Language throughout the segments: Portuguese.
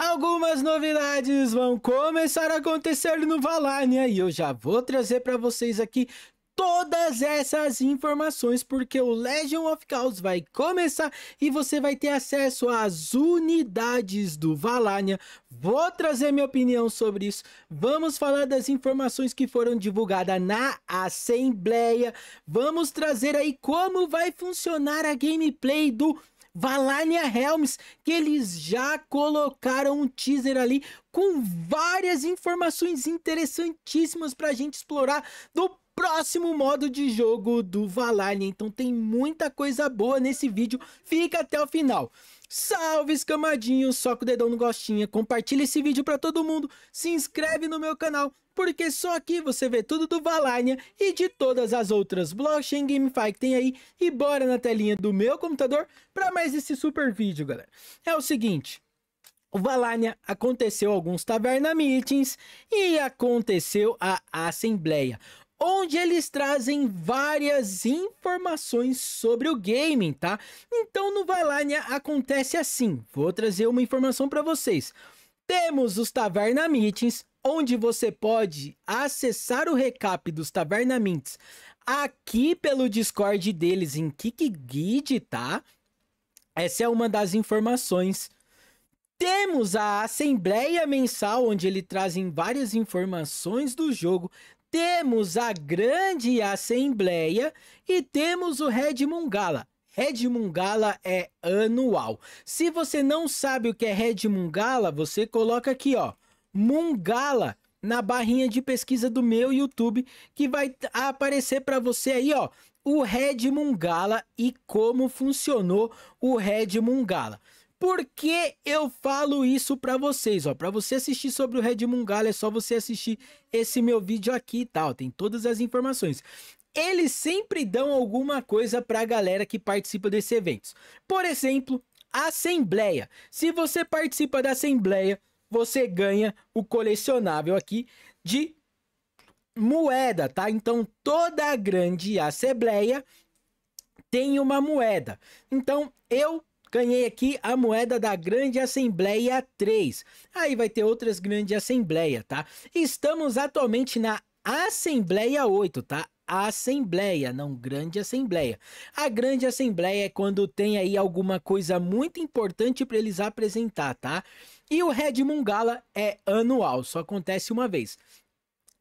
Algumas novidades vão começar a acontecer no Valania e eu já vou trazer para vocês aqui todas essas informações porque o Legend of Chaos vai começar e você vai ter acesso às unidades do Valania. Vou trazer minha opinião sobre isso. Vamos falar das informações que foram divulgadas na Assembleia. Vamos trazer aí como vai funcionar a gameplay do Valania Helms, que eles já colocaram um teaser ali com várias informações interessantíssimas para a gente explorar do próximo modo de jogo do Valania. Então tem muita coisa boa nesse vídeo, fica até o final. Salve escamadinho, com o dedão no gostinha, compartilha esse vídeo para todo mundo, se inscreve no meu canal porque só aqui você vê tudo do Valania e de todas as outras blockchain GameFi que tem aí. E bora na telinha do meu computador para mais esse super vídeo, galera. É o seguinte, o Valania aconteceu alguns taverna meetings e aconteceu a assembleia onde eles trazem várias informações sobre o gaming, tá? Então no Valania acontece assim, vou trazer uma informação para vocês. Temos os Taverna Meetings, onde você pode acessar o recap dos Taverna Mints aqui pelo Discord deles, em KickGuide, tá? Essa é uma das informações. Temos a Assembleia Mensal, onde ele trazem várias informações do jogo. Temos a Grande Assembleia e temos o Red Mungala. Red Mungala é anual. Se você não sabe o que é Red Mungala, você coloca aqui, ó. Mungala na barrinha de pesquisa do meu YouTube que vai aparecer para você aí, ó, o Red Mungala e como funcionou o Red Mungala. Por que eu falo isso para vocês, ó? Para você assistir sobre o Red Mungala é só você assistir esse meu vídeo aqui e tá, tal, tem todas as informações. Eles sempre dão alguma coisa para a galera que participa desses eventos. Por exemplo, assembleia. Se você participa da assembleia, você ganha o colecionável aqui de moeda, tá? Então toda grande assembleia tem uma moeda. Então eu ganhei aqui a moeda da Grande Assembleia 3. Aí vai ter outras grandes assembleias, tá? Estamos atualmente na Assembleia 8, tá? Assembleia, não Grande Assembleia. A Grande Assembleia é quando tem aí alguma coisa muito importante para eles apresentar, tá? E o Red Mungala é anual, só acontece uma vez.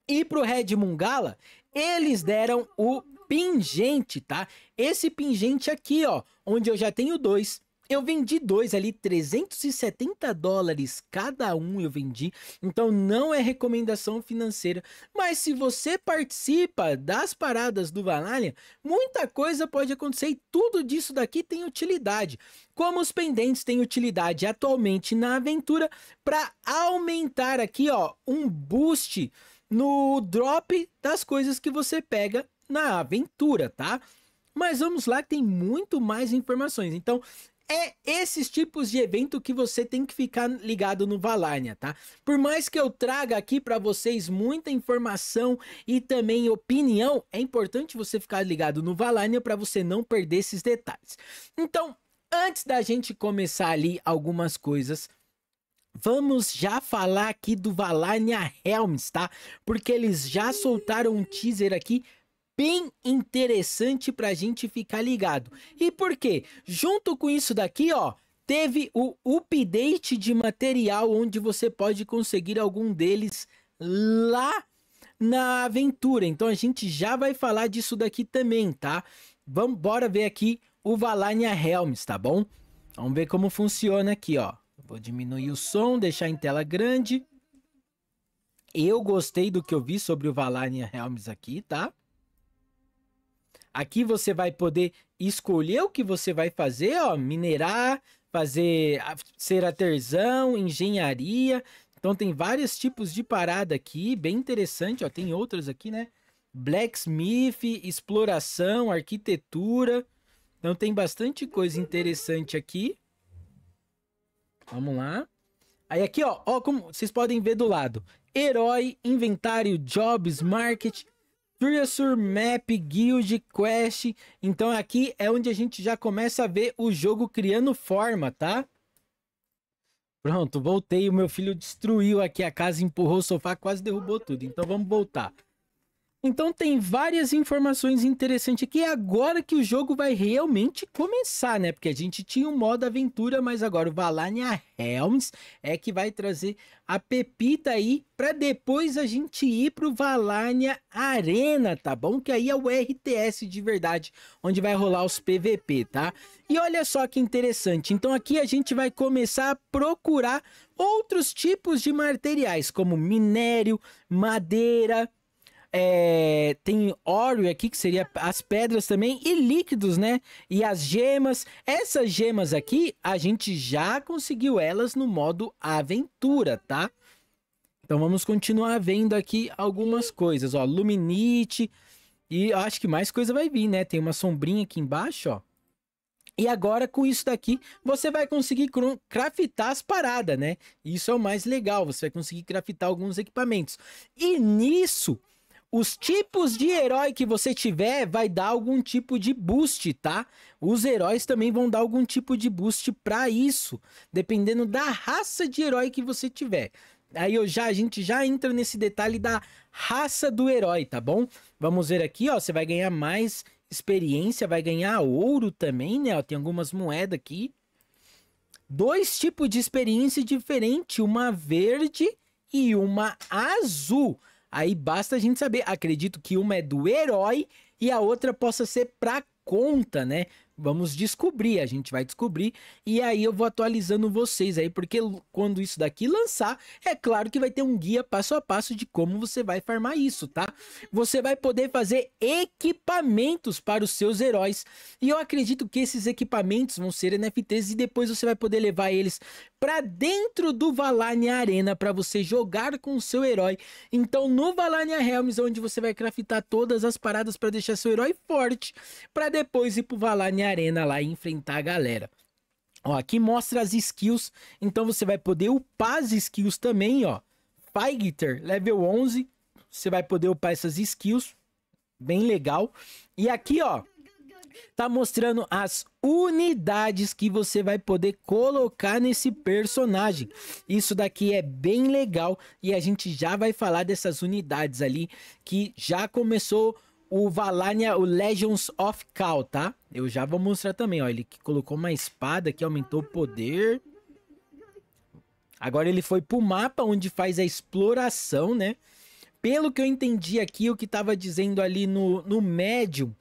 E pro Red Mungala, eles deram o pingente, tá? Esse pingente aqui, ó, onde eu já tenho dois eu vendi dois ali, 370 dólares cada um eu vendi. Então não é recomendação financeira. Mas se você participa das paradas do Vanália, muita coisa pode acontecer e tudo disso daqui tem utilidade. Como os pendentes têm utilidade atualmente na aventura para aumentar aqui, ó, um boost no drop das coisas que você pega na aventura, tá? Mas vamos lá que tem muito mais informações. Então, é esses tipos de evento que você tem que ficar ligado no Valarnia, tá? Por mais que eu traga aqui para vocês muita informação e também opinião, é importante você ficar ligado no Valarnia para você não perder esses detalhes. Então, antes da gente começar ali algumas coisas, Vamos já falar aqui do Valarnia Helms, tá? Porque eles já soltaram um teaser aqui bem interessante para a gente ficar ligado. E por quê? Junto com isso daqui, ó, teve o update de material onde você pode conseguir algum deles lá na aventura. Então a gente já vai falar disso daqui também, tá? Vamos bora ver aqui o Valania Helms, tá bom? Vamos ver como funciona aqui, ó. Vou diminuir o som, deixar em tela grande. Eu gostei do que eu vi sobre o Valania Helms aqui, tá? Aqui você vai poder escolher o que você vai fazer, ó, minerar, fazer ser artesão, engenharia. Então tem vários tipos de parada aqui, bem interessante, ó, tem outras aqui, né? Blacksmith, exploração, arquitetura. Então tem bastante coisa interessante aqui. Vamos lá. Aí aqui, ó, ó como vocês podem ver do lado. Herói, inventário, jobs, market, Treasure Map, Guild Quest. Então aqui é onde a gente já começa a ver o jogo criando forma, tá? Pronto, voltei. O meu filho destruiu aqui a casa, empurrou o sofá, quase derrubou tudo. Então vamos voltar. Então tem várias informações interessantes aqui. É agora que o jogo vai realmente começar, né? Porque a gente tinha um modo aventura, mas agora o Valania Helms é que vai trazer a pepita aí para depois a gente ir pro Valania Arena, tá bom? Que aí é o RTS de verdade, onde vai rolar os PVP, tá? E olha só que interessante. Então aqui a gente vai começar a procurar outros tipos de materiais, como minério, madeira, é, tem óleo aqui, que seria as pedras também, e líquidos, né? E as gemas. Essas gemas aqui, a gente já conseguiu elas no modo aventura, tá? Então vamos continuar vendo aqui algumas coisas, ó. Luminite. E acho que mais coisa vai vir, né? Tem uma sombrinha aqui embaixo, ó. E agora, com isso daqui, você vai conseguir craftar as paradas, né? Isso é o mais legal, você vai conseguir craftar alguns equipamentos. E nisso, os tipos de herói que você tiver vai dar algum tipo de boost, tá? Os heróis também vão dar algum tipo de boost para isso, dependendo da raça de herói que você tiver. Aí eu já a gente já entra nesse detalhe da raça do herói, tá bom? Vamos ver aqui, ó, você vai ganhar mais experiência, vai ganhar ouro também, né? Ó, tem algumas moedas aqui. Dois tipos de experiência diferente, uma verde e uma azul. Aí basta a gente saber. Acredito que uma é do herói e a outra possa ser pra conta, né? Vamos descobrir, a gente vai descobrir. E aí eu vou atualizando vocês aí, porque quando isso daqui lançar, é claro que vai ter um guia passo a passo de como você vai farmar isso, tá? Você vai poder fazer equipamentos para os seus heróis. E eu acredito que esses equipamentos vão ser NFTs e depois você vai poder levar eles para dentro do Valania Arena para você jogar com o seu herói. Então no Valania Helms onde você vai craftar todas as paradas para deixar seu herói forte, para depois ir pro Valania Arena lá e enfrentar a galera. Ó, aqui mostra as skills, então você vai poder upar as skills também, ó. Fighter, level 11, você vai poder upar essas skills, bem legal. E aqui, ó, tá mostrando as unidades que você vai poder colocar nesse personagem. Isso daqui é bem legal e a gente já vai falar dessas unidades ali que já começou o Valania, o Legends of Cal, tá? Eu já vou mostrar também, ó, ele que colocou uma espada que aumentou o poder. Agora ele foi pro mapa onde faz a exploração, né? Pelo que eu entendi aqui, o que tava dizendo ali no, no médium,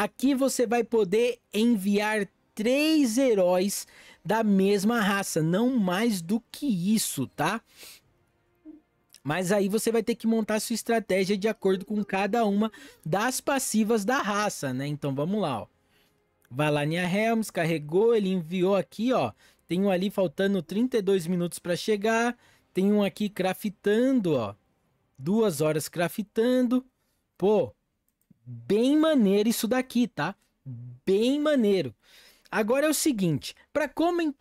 Aqui você vai poder enviar três heróis da mesma raça, não mais do que isso, tá? Mas aí você vai ter que montar sua estratégia de acordo com cada uma das passivas da raça, né? Então vamos lá, ó. Vai lá Valania Helms carregou, ele enviou aqui, ó. Tem um ali faltando 32 minutos para chegar. Tem um aqui craftando, ó. Duas horas craftando. Pô, Bem maneiro isso daqui, tá? Bem maneiro. Agora é o seguinte, para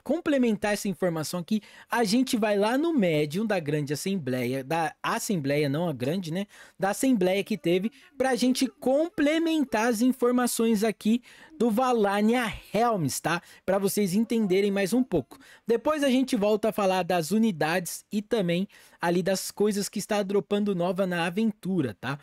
complementar essa informação aqui, a gente vai lá no médium da grande assembleia, da assembleia, não a grande, né? Da assembleia que teve, para a gente complementar as informações aqui do Valania Helms, tá? Para vocês entenderem mais um pouco. Depois a gente volta a falar das unidades e também ali das coisas que está dropando nova na aventura, tá?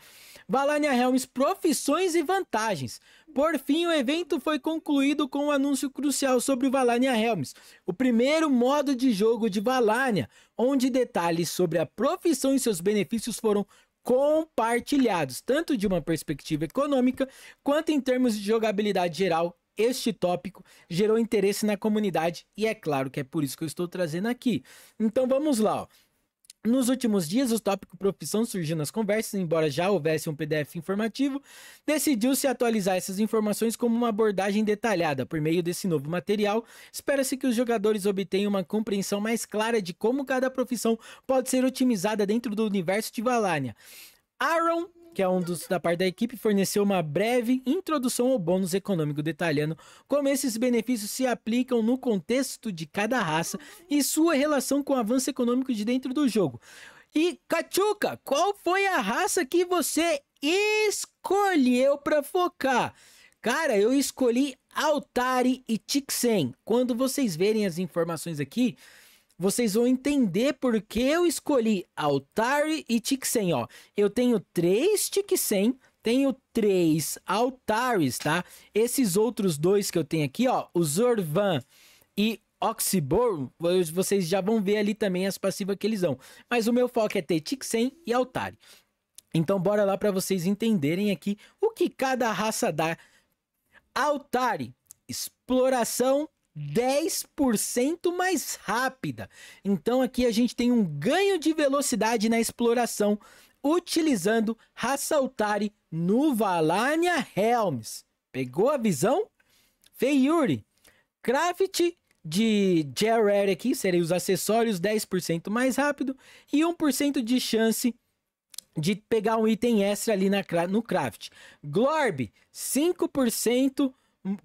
Valania Helms, profissões e vantagens. Por fim, o evento foi concluído com o um anúncio crucial sobre o Valania Helms, o primeiro modo de jogo de Valânia, onde detalhes sobre a profissão e seus benefícios foram compartilhados, tanto de uma perspectiva econômica quanto em termos de jogabilidade geral. Este tópico gerou interesse na comunidade e é claro que é por isso que eu estou trazendo aqui. Então vamos lá, ó. Nos últimos dias, o tópico profissão surgiu nas conversas, embora já houvesse um PDF informativo, decidiu-se atualizar essas informações como uma abordagem detalhada. Por meio desse novo material, espera-se que os jogadores obtenham uma compreensão mais clara de como cada profissão pode ser otimizada dentro do universo de Valania. Aaron que é um dos da parte da equipe, forneceu uma breve introdução ao bônus econômico detalhando como esses benefícios se aplicam no contexto de cada raça e sua relação com o avanço econômico de dentro do jogo. E Kachuka, qual foi a raça que você escolheu para focar? Cara, eu escolhi Altari e Tixen. Quando vocês verem as informações aqui, vocês vão entender por que eu escolhi Altari e Tixen, ó. Eu tenho três Tixen, tenho três Altares, tá? Esses outros dois que eu tenho aqui, ó, o Zorvan e Oxyborn, vocês já vão ver ali também as passivas que eles dão. Mas o meu foco é ter Tixen e Altari. Então bora lá para vocês entenderem aqui o que cada raça dá. Altari, exploração 10% mais rápida. Então aqui a gente tem um ganho de velocidade na exploração utilizando Rassaltari, no Valania Helms. Pegou a visão? Feiuri. Craft de Jared aqui serem os acessórios 10% mais rápido e 1% de chance de pegar um item extra ali na, no craft. Glorb, 5%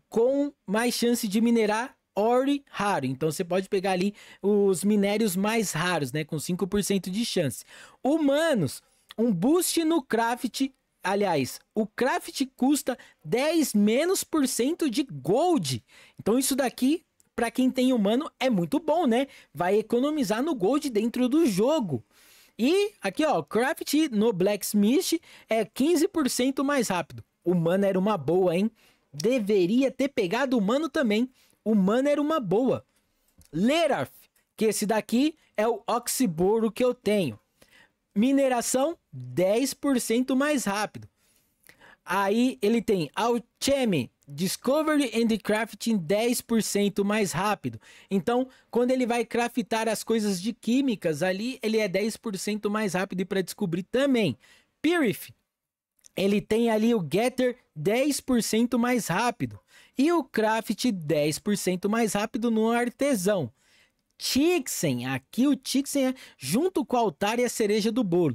com mais chance de minerar ore raro. Então você pode pegar ali os minérios mais raros, né? Com 5% de chance. Humanos, um boost no craft Aliás, o craft custa 10 menos por cento de gold. Então isso daqui, para quem tem humano, é muito bom, né? Vai economizar no gold dentro do jogo. E aqui, ó, craft no blacksmith é 15% mais rápido. Humano era uma boa, hein? Deveria ter pegado humano também. O mana era uma boa. Lerarf, que esse daqui é o oxiboro que eu tenho. Mineração 10% mais rápido. Aí ele tem Alchemy, Discovery and Crafting 10% mais rápido. Então, quando ele vai craftar as coisas de químicas ali, ele é 10% mais rápido para descobrir também. Purif, ele tem ali o Getter 10% mais rápido e o craft 10% mais rápido no artesão. Tixen, aqui o Tixen é junto com o altar e a cereja do bolo.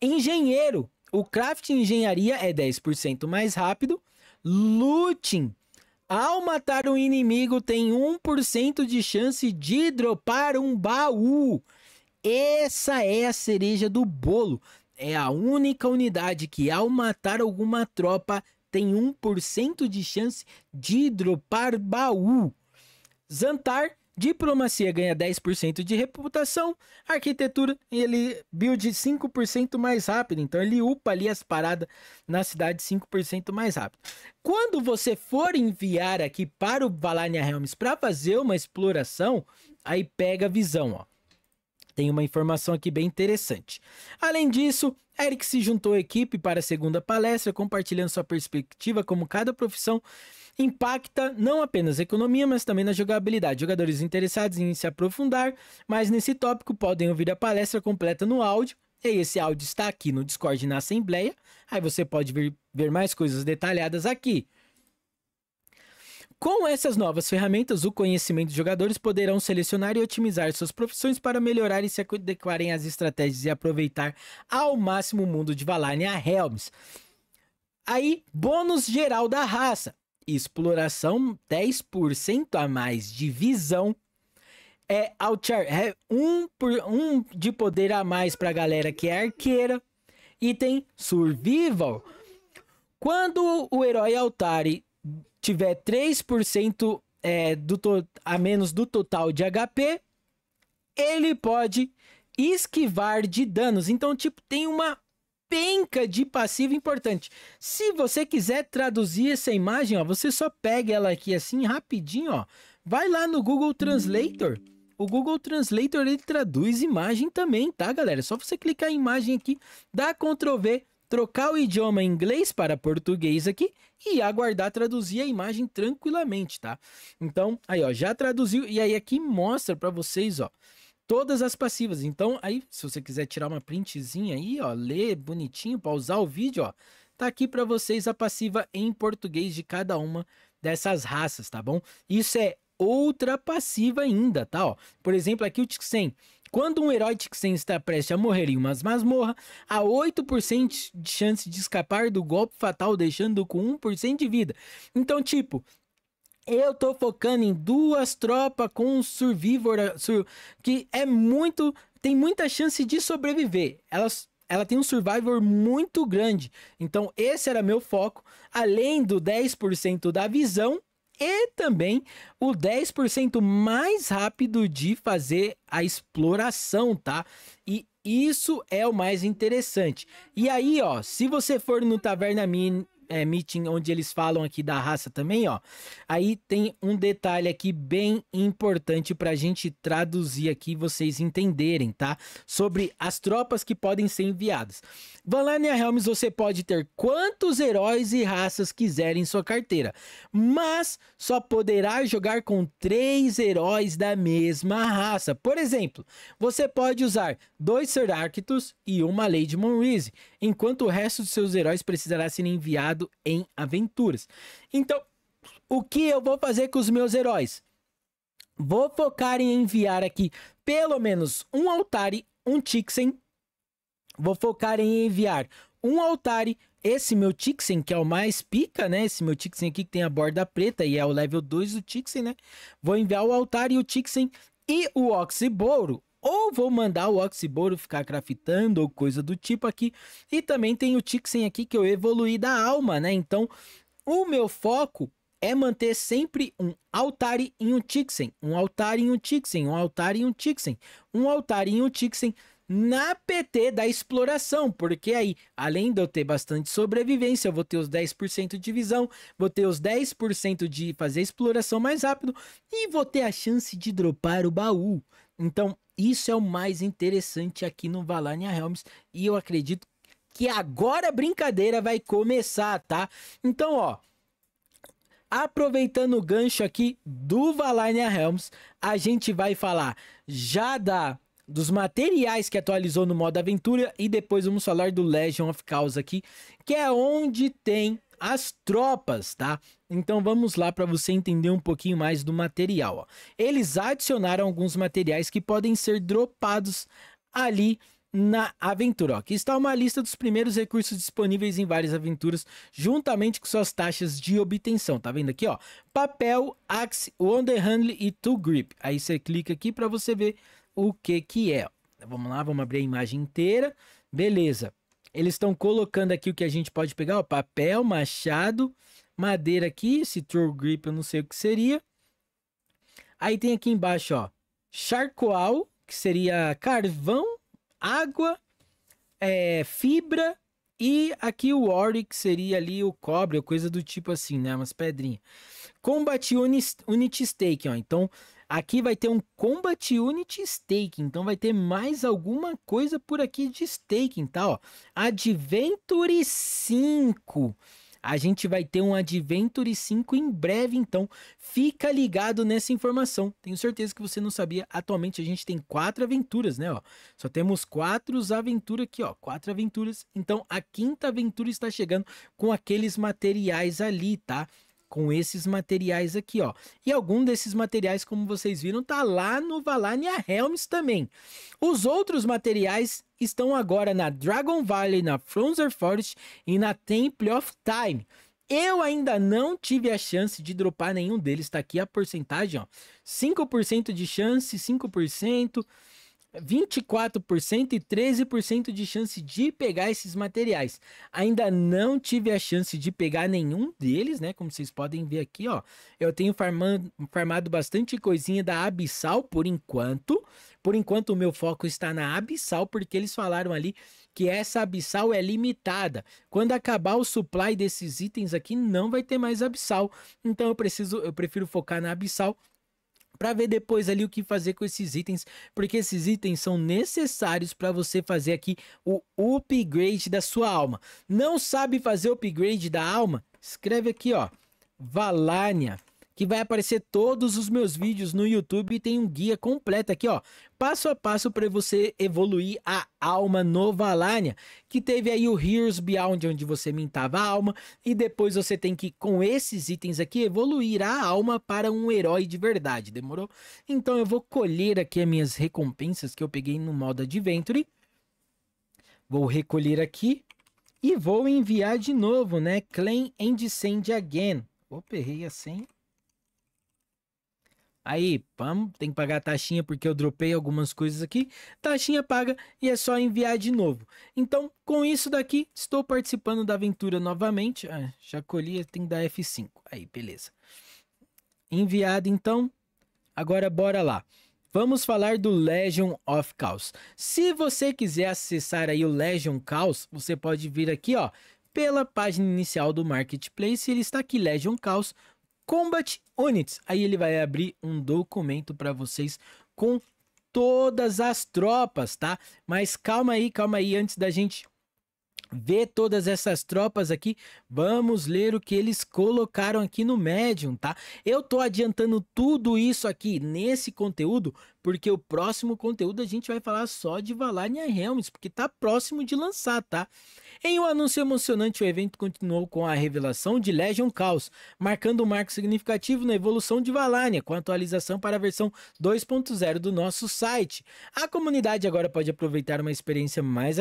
Engenheiro, o craft engenharia é 10% mais rápido. Looting, ao matar um inimigo tem 1% de chance de dropar um baú. Essa é a cereja do bolo. É a única unidade que ao matar alguma tropa tem 1% de chance de dropar baú. Zantar, diplomacia ganha 10% de reputação, arquitetura ele build 5% mais rápido, então ele upa ali as paradas na cidade 5% mais rápido. Quando você for enviar aqui para o Valania Helms para fazer uma exploração, aí pega a visão, ó. Tem uma informação aqui bem interessante. Além disso, Eric se juntou à equipe para a segunda palestra, compartilhando sua perspectiva como cada profissão impacta não apenas a economia, mas também na jogabilidade. Jogadores interessados em se aprofundar mais nesse tópico podem ouvir a palestra completa no áudio. E esse áudio está aqui no Discord na Assembleia. Aí você pode ver, ver mais coisas detalhadas aqui. Com essas novas ferramentas, o conhecimento dos jogadores poderão selecionar e otimizar suas profissões para melhorar e se adequarem às estratégias e aproveitar ao máximo o mundo de Valarnia Helms. Aí, bônus geral da raça. Exploração 10% a mais de visão. É, Outchar, é um, por, um de poder a mais para a galera que é arqueira. Item Survival. Quando o herói Altari tiver 3% é, do a menos do total de HP, ele pode esquivar de danos. Então, tipo, tem uma penca de passivo importante. Se você quiser traduzir essa imagem, ó, você só pega ela aqui assim rapidinho, ó. Vai lá no Google Translator. O Google Translator ele traduz imagem também, tá, galera? É só você clicar em imagem aqui, dá Ctrl V, trocar o idioma inglês para português aqui e aguardar traduzir a imagem tranquilamente, tá? Então, aí ó, já traduziu e aí aqui mostra para vocês, ó, todas as passivas. Então, aí se você quiser tirar uma printzinha aí, ó, ler bonitinho, pausar o vídeo, ó, tá aqui para vocês a passiva em português de cada uma dessas raças, tá bom? Isso é outra passiva ainda, tá? Ó, por exemplo, aqui o Tixen quando um herói Tixen está prestes a morrer em uma masmorra, há 8% de chance de escapar do golpe fatal, deixando com 1% de vida. Então, tipo, eu tô focando em duas tropas com um survivor ah, sur, que é muito. tem muita chance de sobreviver. Elas. Ela tem um survivor muito grande. Então, esse era meu foco. Além do 10% da visão, e também o 10% mais rápido de fazer a exploração, tá? E isso é o mais interessante. E aí, ó, se você for no Taverna Mini, é, meeting onde eles falam aqui da raça também, ó. Aí tem um detalhe aqui bem importante para a gente traduzir aqui vocês entenderem, tá? Sobre as tropas que podem ser enviadas. Valania Helms, você pode ter quantos heróis e raças quiser em sua carteira, mas só poderá jogar com três heróis da mesma raça. Por exemplo, você pode usar dois Seractus e uma Lady Moonrise enquanto o resto de seus heróis precisará ser enviado em aventuras. Então, o que eu vou fazer com os meus heróis? Vou focar em enviar aqui pelo menos um Altari, um Tixen. Vou focar em enviar um Altari, esse meu Tixen, que é o mais pica, né? Esse meu Tixen aqui que tem a borda preta e é o level 2 do Tixen, né? Vou enviar o Altari e o Tixen e o Oxiboro ou vou mandar o oxiboro ficar craftando ou coisa do tipo aqui. E também tem o Tixen aqui que eu evoluí da alma, né? Então, o meu foco é manter sempre um altar e um Tixen, um altar e um Tixen, um altar e um Tixen, um altar e um Tixen na PT da exploração, porque aí, além de eu ter bastante sobrevivência, eu vou ter os 10% de visão, vou ter os 10% de fazer exploração mais rápido e vou ter a chance de dropar o baú. Então, isso é o mais interessante aqui no Valania Helms e eu acredito que agora a brincadeira vai começar, tá? Então, ó, aproveitando o gancho aqui do Valania Helms, a gente vai falar já da dos materiais que atualizou no modo aventura e depois vamos falar do Legion of Chaos aqui, que é onde tem as tropas, tá? Então vamos lá para você entender um pouquinho mais do material. Ó. Eles adicionaram alguns materiais que podem ser dropados ali na aventura. Ó. Aqui está uma lista dos primeiros recursos disponíveis em várias aventuras, juntamente com suas taxas de obtenção. Tá vendo aqui, ó? Papel, Axe, Wonder Handle e Two Grip. Aí você clica aqui para você ver o que que é. Vamos lá, vamos abrir a imagem inteira. Beleza. Eles estão colocando aqui o que a gente pode pegar, ó, papel, machado, madeira aqui, esse true grip eu não sei o que seria. Aí tem aqui embaixo, ó, charcoal, que seria carvão, água, é, fibra e aqui o ore, que seria ali o cobre, coisa do tipo assim, né, umas pedrinhas. Combate unit, unit stake, ó, então Aqui vai ter um Combat Unit Staking, então vai ter mais alguma coisa por aqui de staking, tá? Ó, Adventure 5. A gente vai ter um Adventure 5 em breve, então fica ligado nessa informação. Tenho certeza que você não sabia. Atualmente a gente tem quatro aventuras, né? Ó, só temos quatro aventuras aqui, ó. Quatro aventuras. Então a quinta aventura está chegando com aqueles materiais ali, tá? com esses materiais aqui, ó. E algum desses materiais, como vocês viram, tá lá no Valania Helms também. Os outros materiais estão agora na Dragon Valley, na Fronzer Forest e na Temple of Time. Eu ainda não tive a chance de dropar nenhum deles, tá aqui a porcentagem, ó. 5% de chance, 5%. 24% e 13% de chance de pegar esses materiais. Ainda não tive a chance de pegar nenhum deles, né? Como vocês podem ver aqui, ó. Eu tenho farmando, farmado bastante coisinha da Abissal por enquanto. Por enquanto o meu foco está na Abissal, porque eles falaram ali que essa abissal é limitada. Quando acabar o supply desses itens aqui, não vai ter mais abissal. Então eu preciso, eu prefiro focar na abissal para ver depois ali o que fazer com esses itens, porque esses itens são necessários para você fazer aqui o upgrade da sua alma. Não sabe fazer o upgrade da alma? Escreve aqui, ó, Valania que vai aparecer todos os meus vídeos no YouTube e tem um guia completo aqui, ó, passo a passo para você evoluir a alma Alania. que teve aí o Heroes Beyond, onde você mintava a alma, e depois você tem que, com esses itens aqui, evoluir a alma para um herói de verdade, demorou? Então eu vou colher aqui as minhas recompensas que eu peguei no modo Adventure, vou recolher aqui, e vou enviar de novo, né, Claim and Send Again, opa, errei a senha, Aí, pam, tem que pagar a taxinha porque eu dropei algumas coisas aqui. Taxinha paga e é só enviar de novo. Então, com isso daqui, estou participando da aventura novamente. Ah, já colhi, tem que dar F5. Aí, beleza. Enviado então. Agora bora lá. Vamos falar do Legion of Chaos. Se você quiser acessar aí o Legion Chaos, você pode vir aqui, ó, pela página inicial do Marketplace, ele está aqui, Legion Chaos. Combat Units. Aí ele vai abrir um documento para vocês com todas as tropas, tá? Mas calma aí, calma aí, antes da gente ver todas essas tropas aqui, vamos ler o que eles colocaram aqui no Medium, tá? Eu tô adiantando tudo isso aqui nesse conteúdo porque o próximo conteúdo a gente vai falar só de Valarnia Realms, porque está próximo de lançar, tá? Em um anúncio emocionante, o evento continuou com a revelação de Legion Chaos, marcando um marco significativo na evolução de Valarnia, com a atualização para a versão 2.0 do nosso site. A comunidade agora pode aproveitar uma experiência mais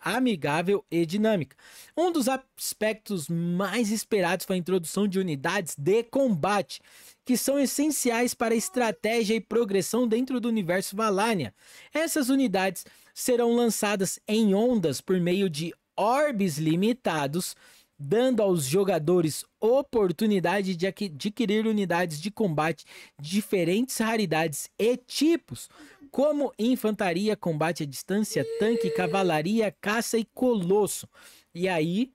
amigável e dinâmica. Um dos aspectos mais esperados foi a introdução de unidades de combate que são essenciais para a estratégia e progressão dentro do universo Valania. Essas unidades serão lançadas em ondas por meio de orbes limitados, dando aos jogadores oportunidade de adquirir unidades de combate de diferentes raridades e tipos, como infantaria, combate à distância, tanque, cavalaria, caça e colosso. E aí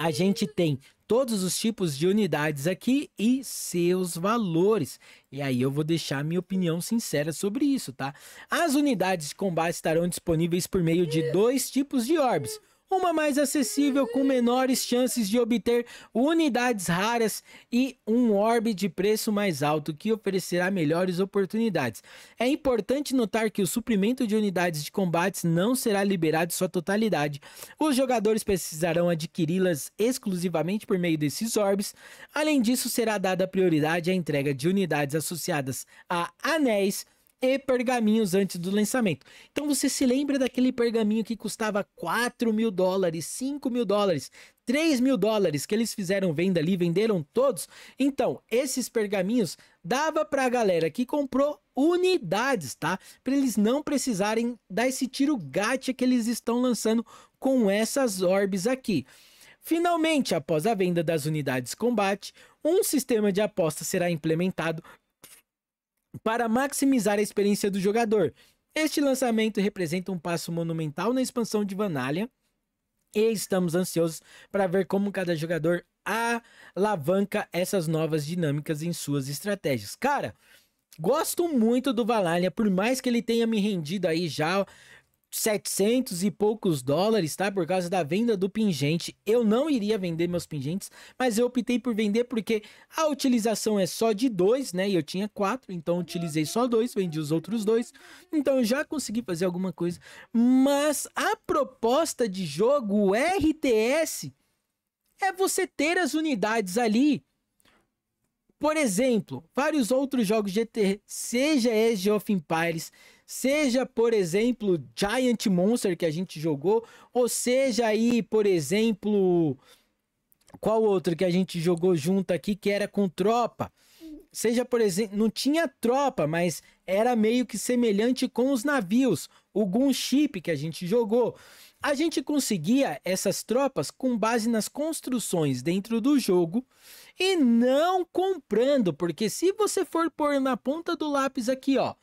a gente tem todos os tipos de unidades aqui e seus valores. E aí eu vou deixar minha opinião sincera sobre isso, tá? As unidades de combate estarão disponíveis por meio de dois tipos de orbes uma mais acessível com menores chances de obter unidades raras e um orb de preço mais alto que oferecerá melhores oportunidades. É importante notar que o suprimento de unidades de combates não será liberado em sua totalidade. Os jogadores precisarão adquiri-las exclusivamente por meio desses orbes. Além disso, será dada prioridade à entrega de unidades associadas a anéis e pergaminhos antes do lançamento. Então você se lembra daquele pergaminho que custava 4 mil dólares, 5 mil dólares, 3 mil dólares que eles fizeram venda ali, venderam todos? Então, esses pergaminhos dava para a galera que comprou unidades, tá? Para eles não precisarem dar esse tiro gacha que eles estão lançando com essas orbes aqui. Finalmente, após a venda das unidades combate, um sistema de aposta será implementado para maximizar a experiência do jogador. Este lançamento representa um passo monumental na expansão de Vanalia e estamos ansiosos para ver como cada jogador alavanca essas novas dinâmicas em suas estratégias. Cara, gosto muito do Valalia, por mais que ele tenha me rendido aí já 700 e poucos dólares, tá? Por causa da venda do pingente. Eu não iria vender meus pingentes, mas eu optei por vender porque a utilização é só de dois, né? E eu tinha quatro, então utilizei só dois, vendi os outros dois. Então eu já consegui fazer alguma coisa. Mas a proposta de jogo, RTS, é você ter as unidades ali. Por exemplo, vários outros jogos de GT, seja Age of Empires, Seja, por exemplo, Giant Monster que a gente jogou, ou seja aí, por exemplo, qual outro que a gente jogou junto aqui que era com tropa? Seja, por exemplo, não tinha tropa, mas era meio que semelhante com os navios, o Gunship que a gente jogou. A gente conseguia essas tropas com base nas construções dentro do jogo e não comprando, porque se você for pôr na ponta do lápis aqui, ó,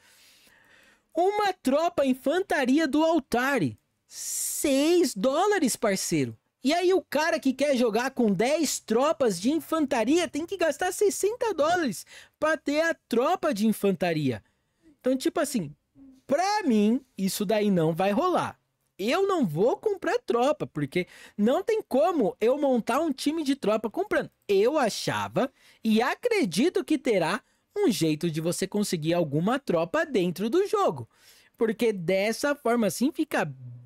uma tropa infantaria do altar 6 dólares, parceiro. E aí o cara que quer jogar com 10 tropas de infantaria tem que gastar 60 dólares para ter a tropa de infantaria. Então, tipo assim, para mim, isso daí não vai rolar. Eu não vou comprar tropa, porque não tem como eu montar um time de tropa comprando. Eu achava e acredito que terá um jeito de você conseguir alguma tropa dentro do jogo. Porque dessa forma assim fica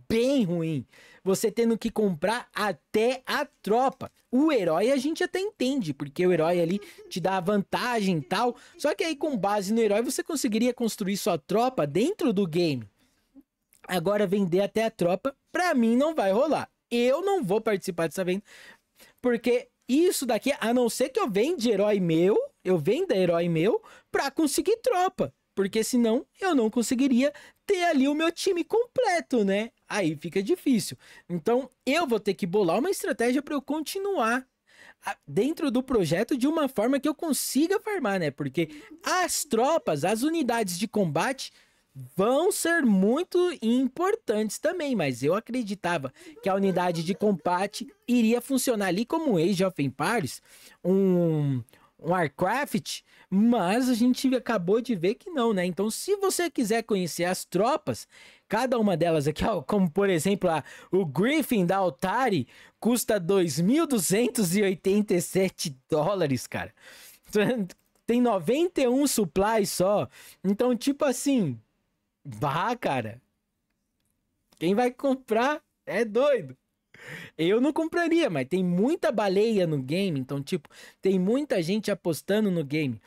bem ruim. Você tendo que comprar até a tropa. O herói a gente até entende, porque o herói ali te dá vantagem e tal. Só que aí com base no herói você conseguiria construir sua tropa dentro do game. Agora vender até a tropa, pra mim não vai rolar. Eu não vou participar dessa venda, porque isso daqui, a não ser que eu venda herói meu, eu venda herói meu pra conseguir tropa. Porque senão eu não conseguiria ter ali o meu time completo, né? Aí fica difícil. Então eu vou ter que bolar uma estratégia para eu continuar dentro do projeto de uma forma que eu consiga farmar, né? Porque as tropas, as unidades de combate vão ser muito importantes também, mas eu acreditava que a unidade de combate iria funcionar ali como um Age of Empires, um, um Warcraft, mas a gente acabou de ver que não, né? Então, se você quiser conhecer as tropas, cada uma delas aqui, ó, como por exemplo a, o Griffin da Altari, custa 2.287 dólares, cara. Tem 91 supplies só. Então, tipo assim, Bah, cara. Quem vai comprar é doido. Eu não compraria, mas tem muita baleia no game, então, tipo, tem muita gente apostando no game.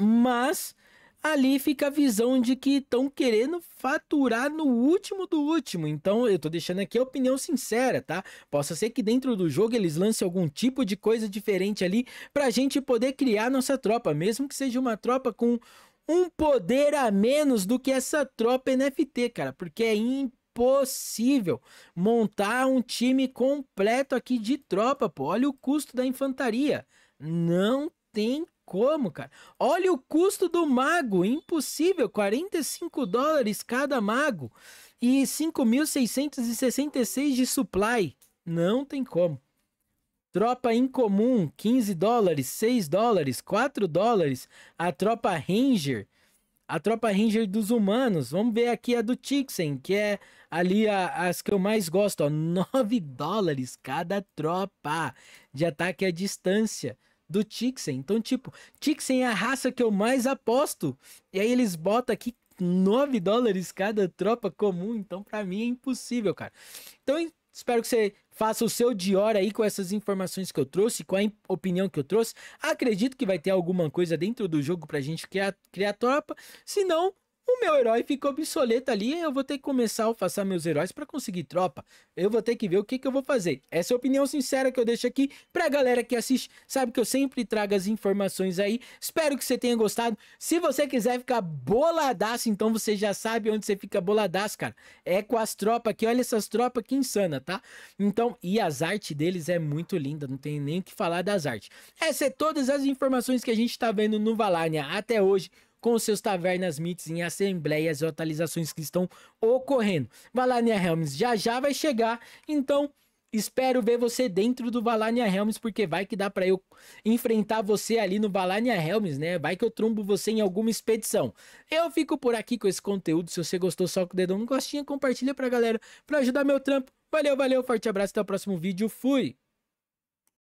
Mas ali fica a visão de que estão querendo faturar no último do último. Então, eu tô deixando aqui a opinião sincera, tá? Possa ser que dentro do jogo eles lancem algum tipo de coisa diferente ali pra gente poder criar nossa tropa, mesmo que seja uma tropa com um poder a menos do que essa tropa NFT, cara, porque é impossível montar um time completo aqui de tropa, pô. Olha o custo da infantaria. Não tem como, cara. Olha o custo do mago, impossível, 45 dólares cada mago e 5.666 de supply. Não tem como. Tropa incomum, 15 dólares, 6 dólares, 4 dólares. A tropa Ranger, a tropa Ranger dos humanos. Vamos ver aqui a do Tixen, que é ali a, as que eu mais gosto, ó. 9 dólares cada tropa de ataque à distância do Tixen. Então, tipo, Tixen é a raça que eu mais aposto. E aí eles botam aqui 9 dólares cada tropa comum, então para mim é impossível, cara. Então, Espero que você faça o seu Dior aí com essas informações que eu trouxe, com a opinião que eu trouxe. Acredito que vai ter alguma coisa dentro do jogo pra gente criar, criar tropa. Se não, o meu herói ficou obsoleto ali, eu vou ter que começar a alfaçar meus heróis para conseguir tropa. Eu vou ter que ver o que, que eu vou fazer. Essa é a opinião sincera que eu deixo aqui pra galera que assiste. Sabe que eu sempre trago as informações aí. Espero que você tenha gostado. Se você quiser ficar boladaço, então você já sabe onde você fica boladaço, cara. É com as tropas aqui. Olha essas tropas que insana, tá? Então, e as artes deles é muito linda. Não tem nem o que falar das artes. Essas é todas as informações que a gente tá vendo no Valania até hoje com seus tavernas, mitos em assembleias e atualizações que estão ocorrendo. Valania Helms já já vai chegar, então espero ver você dentro do Valania Helms, porque vai que dá para eu enfrentar você ali no Valania Helms, né? Vai que eu trumbo você em alguma expedição. Eu fico por aqui com esse conteúdo, se você gostou, só com o dedão no gostinho, compartilha pra galera, pra ajudar meu trampo. Valeu, valeu, forte abraço, até o próximo vídeo, fui!